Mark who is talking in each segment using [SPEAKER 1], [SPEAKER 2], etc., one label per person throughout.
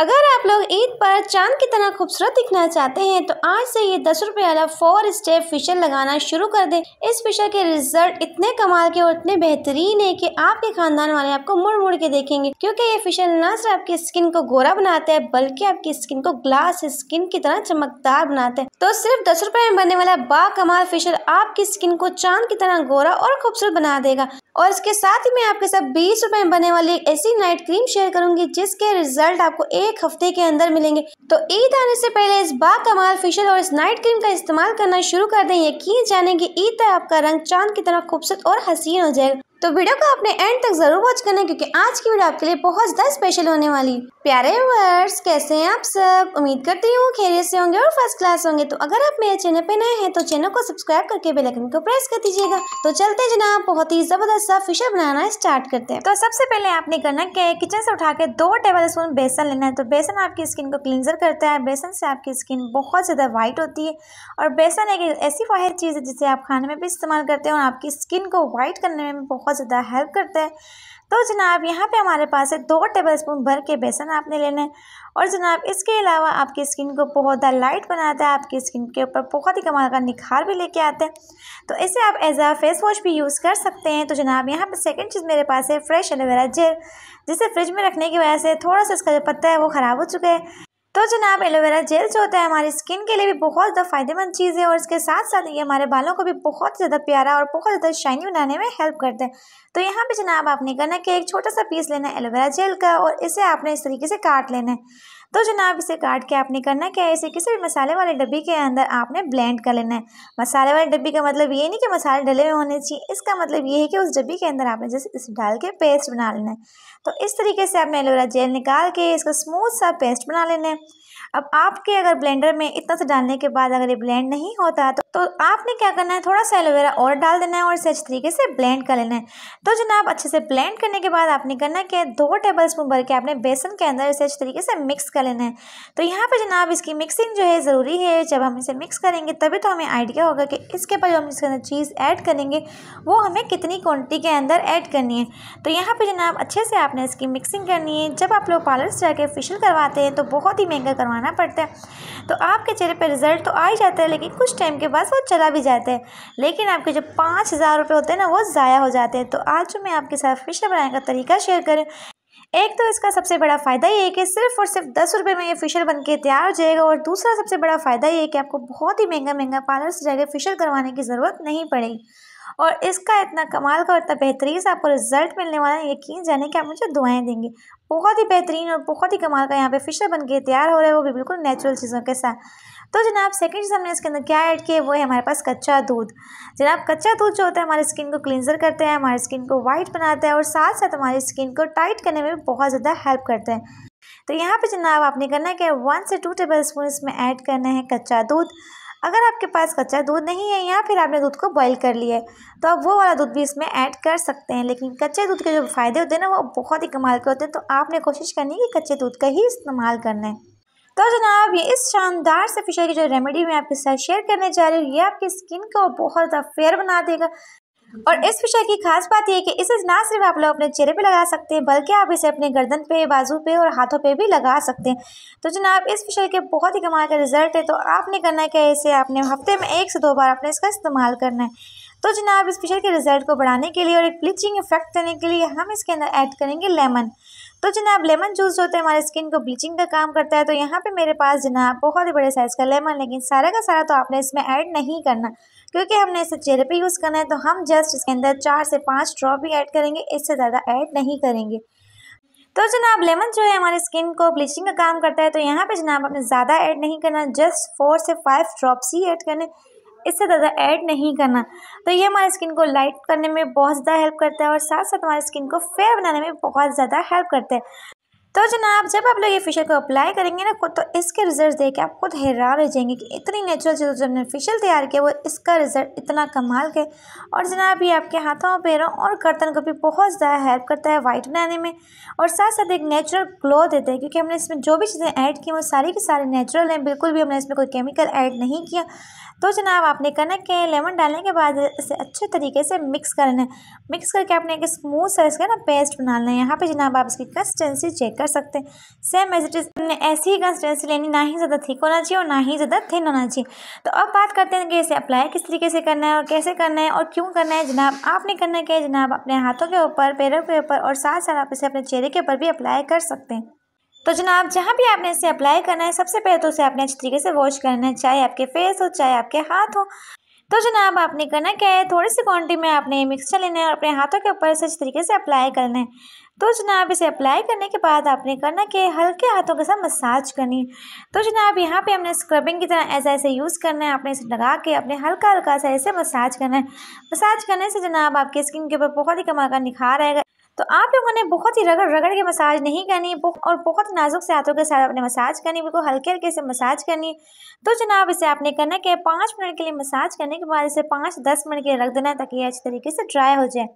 [SPEAKER 1] अगर आप लोग ईद पर चांद की तरह खूबसूरत दिखना चाहते हैं तो आज से ये दस रुपए वाला फोर स्टेप फिशर लगाना शुरू कर दें इस फिशर के रिजल्ट इतने कमाल के और इतने बेहतरीन है कि आपके खानदान वाले आपको मुड़ मुड़ के देखेंगे क्योंकि ये फिशर न सिर्फ आपकी स्किन को गोरा बनाता है बल्कि आपकी स्किन को ग्लास स्किन की तरह चमकदार बनाते हैं तो सिर्फ दस रुपये में बनने वाला बा कमाल फिशर आपकी स्किन को चांद की तरह गोरा और खूबसूरत बना देगा और इसके साथ ही मैं आपके साथ बीस रुपए में बने वाली ऐसी नाइट क्रीम शेयर करूंगी जिसके रिजल्ट आपको एक एक हफ्ते के अंदर मिलेंगे तो ईद आने से पहले इस बा कमाल फेशियल और इस नाइट क्रीम का इस्तेमाल करना शुरू कर दें यकीन जानेंगे ईद तक आपका रंग चांद की तरह खूबसूरत और हसीन हो जाएगा तो वीडियो को आपने एंड तक जरूर वॉच करना क्योंकि आज की वीडियो आपके लिए बहुत ज़्यादा स्पेशल होने वाली प्यारे वर्स कैसे हैं आप सब उम्मीद करती हूँ खेरे से होंगे और फर्स्ट क्लास होंगे तो अगर आप मेरे चैनल पे नए हैं तो चैनल को सब्सक्राइब करके बेलाइकन को प्रेस कर दीजिएगा तो चलते जनाब बहुत ही ज़बरदस्त सा फिशर बनाना स्टार्ट करते हैं तो सबसे पहले आपने करना क्या है किचन से उठा के दो टेबल स्पून बेसन लेना है तो बेसन आपकी स्किन को क्लिनजर करता है बेसन से आपकी स्किन बहुत ज़्यादा व्हाइट होती है और बेसन एक ऐसी वाहिद चीज़ है जिसे आप खाने में भी इस्तेमाल करते हैं और आपकी स्किन को व्हाइट करने में बहुत बहुत ज़्यादा हेल्प करता है तो जनाब यहाँ पे हमारे पास है दो टेबल स्पून भर के बेसन आपने लेना है और जनाब इसके अलावा आपकी स्किन को बहुत ज़्यादा लाइट बनाता है आपकी स्किन के ऊपर बहुत ही कमाल का निखार भी लेके आते हैं तो इसे आप एज आ फेस वॉश भी यूज़ कर सकते हैं तो जनाब यहाँ पर सेकेंड चीज़ मेरे पास है फ्रेश एलोवेरा जेल जिसे फ्रिज में रखने की वजह से थोड़ा सा इसका जो पत्ता है वो ख़राब हो चुका है तो जनाब एलोवेरा जेल जो होता है हमारी स्किन के लिए भी बहुत ज़्यादा फायदेमंद चीज़ है और इसके साथ साथ ये हमारे बालों को भी बहुत ज़्यादा प्यारा और बहुत ज़्यादा शाइनी बनाने में हेल्प करता है तो यहाँ पे जनाब आपने करना कि एक छोटा सा पीस लेना है एलोवेरा जेल का और इसे आपने इस तरीके से काट लेना है तो जनाब इसे काट के आपने करना क्या है इसे किसी भी मसाले वाले डब्बी के अंदर आपने ब्लेंड कर लेना है मसाले वाले डब्बी का मतलब ये नहीं कि मसाले डले हुए होने चाहिए इसका मतलब ये है कि उस डब्बी के अंदर आपने जैसे इसे डाल के पेस्ट बना लेना है तो इस तरीके से आपने एलोवेरा जेल निकाल के इसका स्मूथ सा पेस्ट बना लेना है अब आपके अगर ब्लेंडर में इतना से डालने के बाद अगर ये ब्लेंड नहीं होता तो, तो आपने क्या करना है थोड़ा सा एलोवेरा और डाल देना है और इसे अच्छे तरीके से ब्लेंड कर लेना है तो जनाब अच्छे से ब्लेंड करने के बाद आपने करना है कि दो टेबल स्पून भर के आपने बेसन के अंदर इसे अच्छे तरीके से मिक्स कर लेना है तो यहाँ पर जनाब इसकी मिक्सिंग जो है ज़रूरी है जब हम इसे मिक्स करेंगे तभी तो हमें आइडिया होगा कि इसके बाद जो हम इसके अंदर चीज़ ऐड करेंगे वो हमें कितनी क्वान्टिटी के अंदर ऐड करनी है तो यहाँ पर जनाब अच्छे से आपने इसकी मिक्सिंग करनी है जब आप लोग पार्लर से जाकर फेशियल करवाते हैं तो बहुत ही महंगा करवाना करवाना पड़ता है तो आपके चेहरे पर रिज़ल्ट तो आ ही जाता है लेकिन कुछ टाइम के बाद वो चला भी जाता है लेकिन आपके जो पाँच हज़ार रुपये होते हैं ना वो ज़ाया हो जाते हैं तो आज जो मैं आपके साथ फिशर बनाने का तरीका शेयर करें एक तो इसका सबसे बड़ा फ़ायदा ये है कि सिर्फ और सिर्फ दस रुपये में ये फ़िशर बन के तैयार हो जाएगा और दूसरा सबसे बड़ा फ़ायदा ये है कि आपको बहुत ही महंगा महंगा पार्लर से जाकर फ़िशर करवाने की ज़रूरत नहीं पड़ेगी और इसका इतना कमाल का इतना बेहतरीन से आपको रिजल्ट मिलने वाला है यकीन जाने कि आप मुझे दुआएं देंगे बहुत ही बेहतरीन और बहुत ही कमाल का यहाँ पे फिशर बन के तैयार हो रहे भी बिल्कुल नेचुरल चीज़ों के साथ तो जनाब सेकंड चीज़ हमने इसके अंदर क्या ऐड किया वो है हमारे पास कच्चा दूध जनाब कच्चा दूध जो होता है हमारी स्किन को क्लिनजर करते हैं हमारी स्किन को वाइट बनाता है और साथ साथ हमारी स्किन को टाइट करने में भी बहुत ज़्यादा हेल्प करते हैं तो यहाँ पर जनाब आपने करना है कि वन से टू टेबल स्पून इसमें ऐड करना है कच्चा दूध अगर आपके पास कच्चा दूध नहीं है या फिर आपने दूध को बॉईल कर लिया है तो आप वो वाला दूध भी इसमें ऐड कर सकते हैं लेकिन कच्चे दूध के जो फ़ायदे होते हैं ना वो बहुत ही कमाल के होते हैं तो आपने कोशिश करनी है कि कच्चे दूध का ही इस्तेमाल करना है तो जनाब ये इस शानदार से फिशर की जो रेमेडी मैं आपके साथ शेयर करने जा रही हूँ ये आपकी स्किन को बहुत ज़्यादा फेयर बना देगा और इस विषय की खास बात यह कि इसे ना सिर्फ आप लोग अपने चेहरे पे लगा सकते हैं बल्कि आप इसे अपने गर्दन पे बाजू पे और हाथों पे भी लगा सकते हैं तो जनाब इस विषय के बहुत ही कमाल का रिजल्ट है तो आपने करना क्या इसे आपने हफ्ते में एक से दो बार आपने इसका इस्तेमाल करना है तो जनाब इस फेशियल के रिजल्ट को बढ़ाने के लिए और एक ब्लीचिंग इफेक्ट देने के लिए हम इसके अंदर ऐड करेंगे लेमन तो जनाब लेमन जूस जो होता है हमारे स्किन को ब्लीचिंग का काम करता है तो यहाँ पे मेरे पास जनाब बहुत ही बड़े साइज़ का लेमन लेकिन सारा का सारा तो आपने इसमें ऐड नहीं करना क्योंकि हमने इसे चेहरे पे यूज़ करना है तो हम जस्ट इसके अंदर चार से पाँच ड्रॉप ही ऐड करेंगे इससे ज़्यादा ऐड नहीं करेंगे तो जनाब लेमन जो है हमारे स्किन को ब्लीचिंग का काम करता है तो यहाँ पर जनाब आपने ज़्यादा ऐड नहीं करना जस्ट फोर से फाइव ड्रॉप्स ही ऐड करने इससे ज़्यादा ऐड नहीं करना तो ये हमारे स्किन को लाइट करने में बहुत ज़्यादा हेल्प करता है और साथ साथ हमारे स्किन को फेयर बनाने में बहुत ज़्यादा हेल्प करता है तो जनाब जब आप लोग ये फेशियल को अप्लाई करेंगे ना खुद तो इसके रिजल्ट देख के आप खुद हैरान रह जाएंगे कि इतनी नेचुरल चीज़ों से हमने फेशियल तैयार किया वो इसका रिजल्ट इतना कमाल के और जनाब ये आपके हाथों पैरों और गर्दन को भी बहुत ज़्यादा हेल्प करता है वाइट बनाने में और साथ साथ एक नेचुरल ग्लो देता है क्योंकि हमने इसमें जो भी चीज़ें ऐड की वो सारी की सारी नेचुरल हैं बिल्कुल भी हमने इसमें कोई केमिकल ऐड नहीं किया तो जनाब आपने कनक के लेमन डालने के बाद इसे अच्छे तरीके से मिक्स करना है मिक्स करके आपने एक स्मूथ सा इसका ना पेस्ट बना लेना है यहाँ पर जनाब आप इसकी कंसिस्टेंसी चेक कर सकते हैं सेम एज इट इज़ हमने ऐसी ही कंसिस्टेंसी लेनी ना ही ज़्यादा थिक होना चाहिए और ना ही ज़्यादा थिन होना चाहिए तो अब बात करते हैं कि इसे अप्लाई किस तरीके से करना है और कैसे करना है और क्यों करना है जनाब आपने करना क्या है जनाब अपने हाथों के ऊपर पैरों के ऊपर और साथ साथ आप इसे अपने चेहरे के ऊपर भी अप्लाई कर सकते हैं तो जनाब जहाँ भी आपने इसे अप्लाई करना है सबसे पहले तो उसे आपने अच्छे तरीके से वॉश करना है चाहे आपके फेस हो चाहे आपके हाथ हो तो जनाब आपने करना क्या है थोड़ी सी क्वान्टिटी में आपने मिक्सचर लेना है और अपने हाथों के ऊपर इसे अच्छे तरीके से अप्लाई करना है तो जनाब इसे अप्लाई करने के बाद आपने करना कि हल्के हाथों के साथ मसाज करनी तो जनाब यहाँ पे हमने स्क्रबिंग की तरह ऐसा ऐसे यूज़ करना है आपने इसे लगा के अपने हल्का हल्का सा ऐसे मसाज करना है मसाज करने से जनाब आपके स्किन के ऊपर बहुत ही कमाकर निखार आएगा तो आप लोगों ने बहुत ही रगड़ रगड़ के मसाज नहीं करनी और बहुत नाजुक से हाथों के साथ आपने मसाज करनी बिल्कुल हल्के हल्के से मसाज करनी तो जनाब इसे आपने करना क्या है पाँच मिनट के लिए मसाज करने के बाद इसे पाँच दस मिनट के लिए रख देना ताकि ये तरीके से ड्राई हो जाए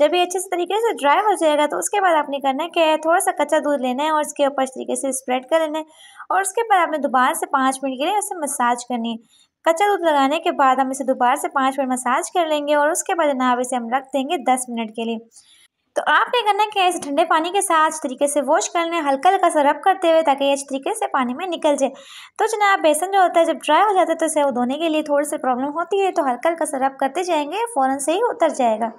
[SPEAKER 1] जब ये अच्छे से तरीके से ड्राई हो जाएगा तो उसके बाद आपने करना क्या है थोड़ा सा कच्चा दूध लेना है और इसके ऊपर इस तरीके से स्प्रेड कर लेना है और उसके बाद आपने दोबारा से पाँच मिनट के लिए उसे मसाज करनी है कच्चा दूध लगाने के बाद हम इसे दोबारा से पाँच मिनट मसाज कर लेंगे और उसके बाद जनाब इसे हम रख देंगे दस मिनट के लिए तो आपने करना क्या है इसे ठंडे पानी के साथ अच्छे तरीके से वॉश कर लें हल्का हल्का सा रब करते हुए ताकि ये अच्छे तरीके से पानी में निकल जाए तो जनाब बेसन जो होता है जब ड्राई हो जाता है तो इसे धोने के लिए थोड़ी सी प्रॉब्लम होती है तो हल्का हल्का सा रब करते जाएंगे फ़ौरन से ही उतर जाएगा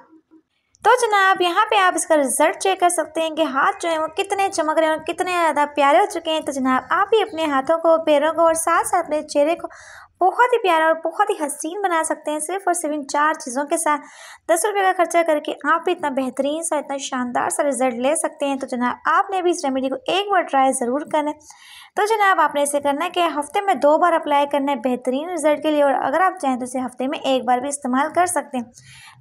[SPEAKER 1] तो जनाब यहाँ पे आप इसका रिज़ल्ट चेक कर सकते हैं कि हाथ जो है वो कितने चमक रहे हैं और कितने ज़्यादा प्यारे हो चुके हैं तो जनाब आप भी अपने हाथों को पैरों को और साथ साथ अपने चेहरे को बहुत ही प्यारा और बहुत ही हसीन बना सकते हैं सिर्फ और सिर्फ इन चार चीज़ों के साथ दस रुपये का खर्चा करके आप भी इतना बेहतरीन सा इतना शानदार सा रिजल्ट ले सकते हैं तो जनाब आपने भी इस रेमेडी को एक बार ट्राई ज़रूर करना है तो जनाब आपने इसे करना है कि हफ्ते में दो बार अप्लाई करना है बेहतरीन रिजल्ट के लिए और अगर आप चाहें तो इसे हफ्ते में एक बार भी इस्तेमाल कर सकते हैं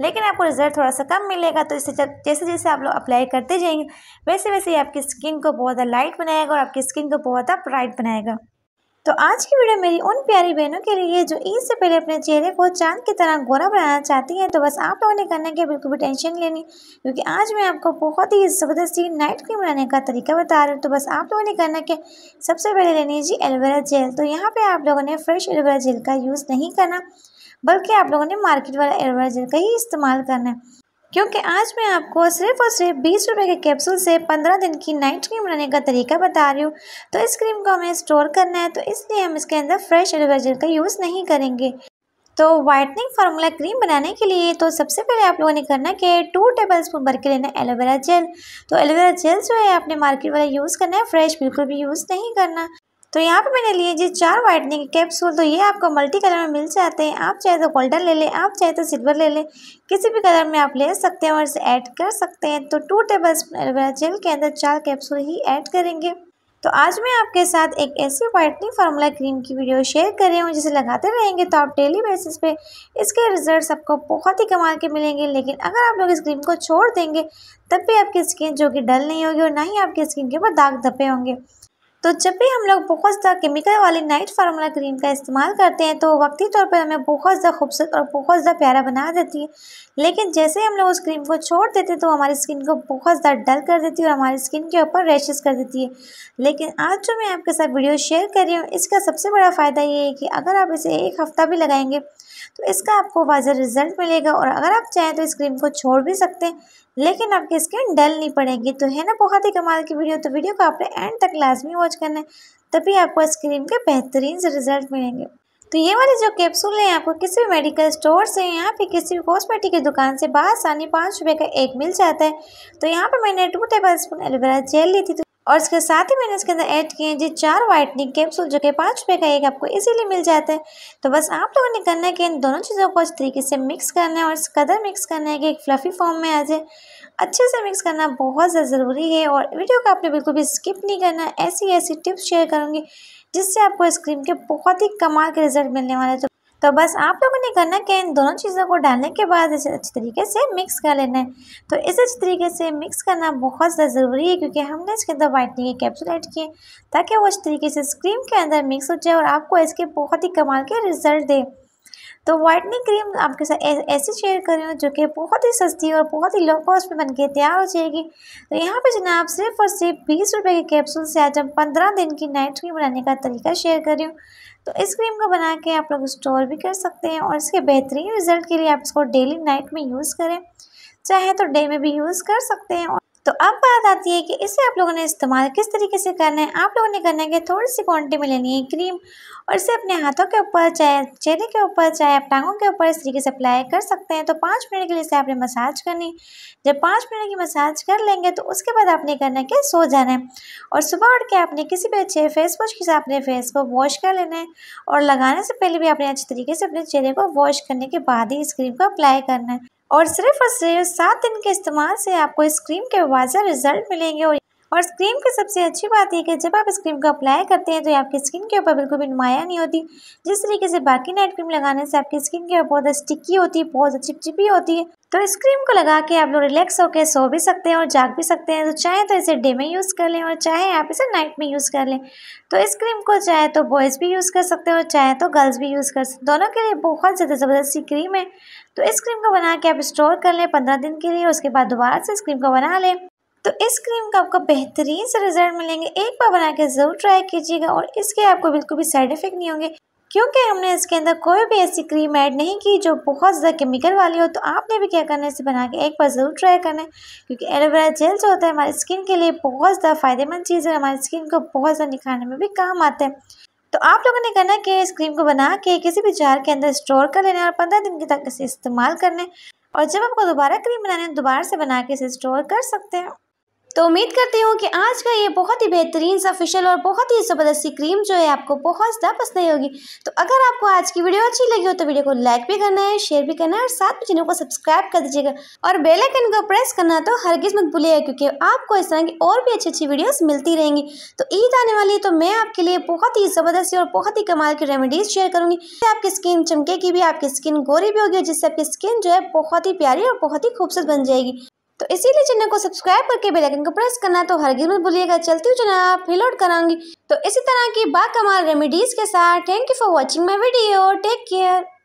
[SPEAKER 1] लेकिन आपको रिजल्ट थोड़ा सा कम मिलेगा तो इसे जैसे जैसे आप लोग अप्लाई करते जाएंगे वैसे वैसे ही आपकी स्किन को बहुत ज़्यादा लाइट बनाएगा और आपकी स्किन को बहुत ज़्यादा ब्राइट बनाएगा तो आज की वीडियो मेरी उन प्यारी बहनों के लिए जो ईद से पहले अपने चेहरे को चांद की तरह गोरा बनाना चाहती हैं तो बस आप लोगों ने करना क्या बिल्कुल भी टेंशन लेनी क्योंकि आज मैं आपको बहुत ही ज़बरदस्ती नाइट क्रीम बनाने का तरीका बता रही हूँ तो बस आप लोगों ने करना क्या सबसे पहले लेनी जी एलोवेरा जेल तो यहाँ पर आप लोगों ने फ्रेश एलोवेरा जेल का यूज़ नहीं करना बल्कि आप लोगों ने मार्केट वाला एलोवेरा जेल का ही इस्तेमाल करना है क्योंकि आज मैं आपको सिर्फ और सिर्फ बीस रुपए के कैप्सूल से पंद्रह दिन की नाइट क्रीम बनाने का तरीका बता रही हूँ तो इस क्रीम को हमें स्टोर करना है तो इसलिए हम इसके अंदर फ्रेश एलोवेरा जेल का यूज़ नहीं करेंगे तो वाइटनिंग फार्मूला क्रीम बनाने के लिए तो सबसे पहले आप लोगों ने करना कि टू टेबल स्पून भर के लेना एलोवेरा जेल तो एलोवेरा जेल जो है आपने मार्केट वाला यूज़ करना है फ्रेश बिल्कुल भी यूज़ नहीं करना तो यहाँ पे मैंने लिए जी चार वाइटनिंग कैप्सूल तो ये आपको मल्टी कलर में मिल जाते हैं आप चाहे तो गोल्डन ले लें आप चाहे तो सिल्वर ले लें किसी भी कलर में आप ले सकते हैं और इसे ऐड कर सकते हैं तो टू टेबल एलोवेरा जेल के अंदर चार कैप्सूल ही ऐड करेंगे तो आज मैं आपके साथ एक ऐसी वाइटनिंग फार्मूला क्रीम की वीडियो शेयर कर रही हूँ जिसे लगाते रहेंगे तो आप डेली बेसिस पे इसके रिजल्ट आपको बहुत ही कमाल के मिलेंगे लेकिन अगर आप लोग इस क्रीम को छोड़ देंगे तब भी आपकी स्किन जो कि डल नहीं होगी और ना ही आपकी स्किन के ऊपर दाग धब्बे होंगे तो जब भी हम लोग बहुत ज़्यादा केमिकल वाली नाइट फार्मूला क्रीम का इस्तेमाल करते हैं तो वक्ती तौर पर हमें बहुत ज़्यादा खूबसूरत और बहुत ज़्यादा प्यारा बना देती है लेकिन जैसे हम लोग उस क्रीम को छोड़ देते हैं तो हमारी स्किन को बहुत ज़्यादा डल कर देती है और हमारी स्किन के ऊपर रैशेज़ कर देती है लेकिन आज जो मैं आपके साथ वीडियो शेयर कर रही हूँ इसका सबसे बड़ा फ़ायदा ये है कि अगर आप इसे एक हफ़्ता भी लगाएंगे तो इसका आपको वाजह रिजल्ट मिलेगा और अगर आप चाहें तो इस क्रीम को छोड़ भी सकते हैं लेकिन आपकी स्किन डल नहीं पड़ेगी तो है ना बहुत ही कमाल की वीडियो तो वीडियो को आपने एंड तक लाजमी वॉच करना है तभी आपको इस क्रीम के बेहतरीन से रिजल्ट मिलेंगे तो ये वाले जो कैप्सूल हैं आपको किसी भी मेडिकल स्टोर से या फिर किसी भी कॉस्मेटिक की दुकान से बाहर पाँच रुपये का एक मिल जाता है तो यहाँ पर मैंने two tablespoon aloe vera gel ली थी तो और इसके साथ ही मैंने इसके अंदर ऐड किए हैं जी चार वाइटनिंग कैप्सूल जो कि पाँच रुपये का एक आपको इजीली मिल जाता है तो बस आप लोगों ने करना है कि इन दोनों चीज़ों को अच्छे तरीके से मिक्स करना है और इस कदर मिक्स करना है कि एक फ्लफ़ी फॉर्म में आ जाए अच्छे से मिक्स करना बहुत ज़्यादा ज़रूरी है और वीडियो को आपने बिल्कुल भी स्किप नहीं करना ऐसी ऐसी टिप्स शेयर करूँगी जिससे आपको इस क्रीम के बहुत ही कमाल के रिजल्ट मिलने वाले तो तो बस आप लोगों ने करना कि इन दोनों चीज़ों को डालने के बाद इसे अच्छे तरीके से मिक्स कर लेना है तो इसे अच्छे तरीके से मिक्स करना बहुत ज़्यादा ज़रूरी है क्योंकि हमने इसके अंदर वाइटनिंग के कैप्सूल ऐड किए ताकि वो अच्छे तरीके से क्रीम के अंदर मिक्स हो जाए और आपको इसके बहुत ही कमाल के रिजल्ट दे तो वाइटनिंग क्रीम आपके साथ ऐसी शेयर कर रही हूँ जो कि बहुत ही सस्ती और बहुत ही लो कॉस्ट में बनके तैयार हो जाएगी तो यहाँ पे जनाब सिर्फ और सिर्फ बीस रुपए के कैप्सूल से आज हम पंद्रह दिन की नाइट क्रीम बनाने का तरीका शेयर कर रही हूँ तो इस क्रीम को बना के आप लोग स्टोर भी कर सकते हैं और इसके बेहतरीन रिजल्ट के लिए आप इसको डेली नाइट में यूज़ करें चाहे तो डे में भी यूज़ कर सकते हैं तो अब बात आती है कि इसे आप लोगों ने इस्तेमाल किस तरीके से करना है आप लोगों ने करना है कि थोड़ी सी क्वान्टिटी में लेनी है क्रीम और इसे अपने हाथों के ऊपर चाहे चेहरे के ऊपर चाहे आप टांगों के ऊपर इस तरीके से अप्लाई कर सकते हैं तो पाँच मिनट के लिए इसे आपने मसाज करनी जब पाँच मिनट की मसाज कर लेंगे तो उसके बाद आपने करना है कि सो जाना है और सुबह उठ के आपने किसी भी अच्छे फेस वॉश के साथ अपने फेस को वॉश कर लेना है और लगाने से पहले भी आपने अच्छे तरीके से अपने चेहरे को वॉश करने के बाद ही इस क्रीम को अप्लाई करना है और सिर्फ और सिर्फ सात दिन के इस्तेमाल से आपको इस क्रीम के वाजा रिजल्ट मिलेंगे और और इस क्रीम की सबसे अच्छी बात यह कि जब आप इस क्रीम को अप्लाई करते हैं तो ये आपकी स्किन के ऊपर बिल्कुल भी नुमाया नहीं होती जिस तरीके से बाकी नाइट क्रीम लगाने से आपकी स्किन के ऊपर बहुत स्टिकी होती है बहुत चिपचिपी होती है तो इस क्रीम को लगा के आप लोग रिलैक्स होकर सो भी सकते हैं और जाग भी सकते हैं तो चाहे तो इसे डे में यूज़ कर लें और चाहे आप इसे नाइट में यूज़ कर लें तो इस क्रीम को चाहे तो बॉयज़ भी यूज़ कर सकते हैं और चाहे तो गर्ल्स भी यूज़ कर सकते दोनों के लिए बहुत ज़्यादा ज़बरदस्ती क्रीम है तो इस क्रीम को बना के आप स्टोर कर लें पंद्रह दिन के लिए उसके बाद दोबारा से इस क्रीम को बना लें तो इस क्रीम का आपको बेहतरीन से रिजल्ट मिलेंगे एक बार बना के ज़रूर ट्राई कीजिएगा और इसके आपको बिल्कुल भी साइड इफेक्ट नहीं होंगे क्योंकि हमने इसके अंदर कोई भी ऐसी क्रीम ऐड नहीं की जो बहुत ज़्यादा केमिकल वाली हो तो आपने भी क्या करना है इसे बना के एक बार ज़रूर ट्राई करना है क्योंकि एलोवेरा जेल जो होता है हमारी स्किन के लिए बहुत ज़्यादा फायदेमंद चीज़ है हमारी स्किन को बहुत ज़्यादा निखारने में भी काम आता है तो आप लोगों ने कहना कि इस क्रीम को बना के किसी भी जार के अंदर स्टोर कर लेना और पंद्रह दिन के तक इसे इस्तेमाल कर लें और जब आपको दोबारा क्रीम बनाने दोबारा से बना के इसे स्टोर कर सकते हैं तो उम्मीद करती हूँ कि आज का ये बहुत ही बेहतरीन सा फेशियल और बहुत ही ज़बरदस्त सी क्रीम जो है आपको बहुत ज़्यादा पसंद आई होगी तो अगर आपको आज की वीडियो अच्छी लगी हो तो वीडियो को लाइक भी करना है शेयर भी करना है और साथ में चैनल को सब्सक्राइब कर दीजिएगा और बेलाइकन को प्रेस करना तो हर किस्मत भूलिएगा क्योंकि आपको इस तरह की और भी अच्छी अच्छी वीडियोज़ मिलती रहेंगी तो ईद आने वाली है तो मैं आपके लिए बहुत ही ज़बरदस्त और बहुत ही कमाल की रेमेडीज़ शेयर करूँगी आपकी स्किन चमकेगी भी आपकी स्किन गोरी भी होगी जिससे आपकी स्किन जो है बहुत ही प्यारी और बहुत ही खूबसूरत बन जाएगी तो इसीलिए चैनल को सब्सक्राइब करके बेल आइकन को प्रेस करना तो हर गिर भूलिएगा चलती हूँ जनाब फिर कराऊंगी तो इसी तरह की बाकमाल रेमेडीज़ के साथ thank you for watching my video take care